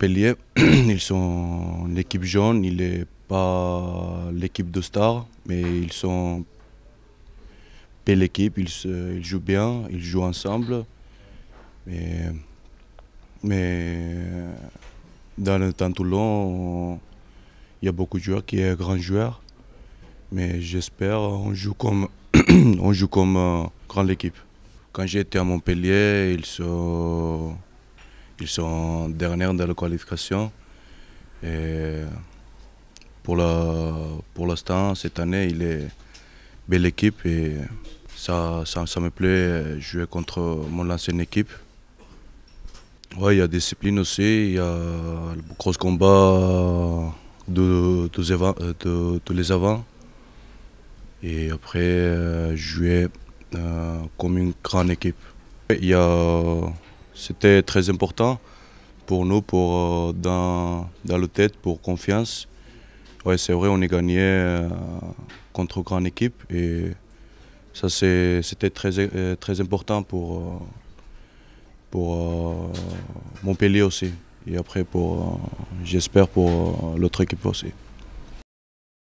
ils sont l'équipe jaune, il n'est pas l'équipe de stars, mais ils sont belle équipe, ils, jouent bien, ils jouent ensemble. Mais, dans le temps tout long, il y a beaucoup de joueurs qui sont grands joueurs. Mais j'espère qu'on joue comme on joue comme euh, grande équipe. Quand j'étais à Montpellier, ils sont ils sont derniers dans la qualification. Et pour l'instant, pour cette année, il est belle équipe et ça, ça, me plaît jouer contre mon ancienne équipe. Ouais, il y a discipline aussi, il y a le gros combat de, tous euh, les avant Et après, euh, jouer euh, comme une grande équipe. Il y a c'était très important pour nous, pour, euh, dans, dans le tête, pour confiance. Ouais, c'est vrai, on est gagné euh, contre une grande équipe et ça c'était très, euh, très important pour, pour Montpellier aussi et après pour, j'espère pour l'autre équipe aussi.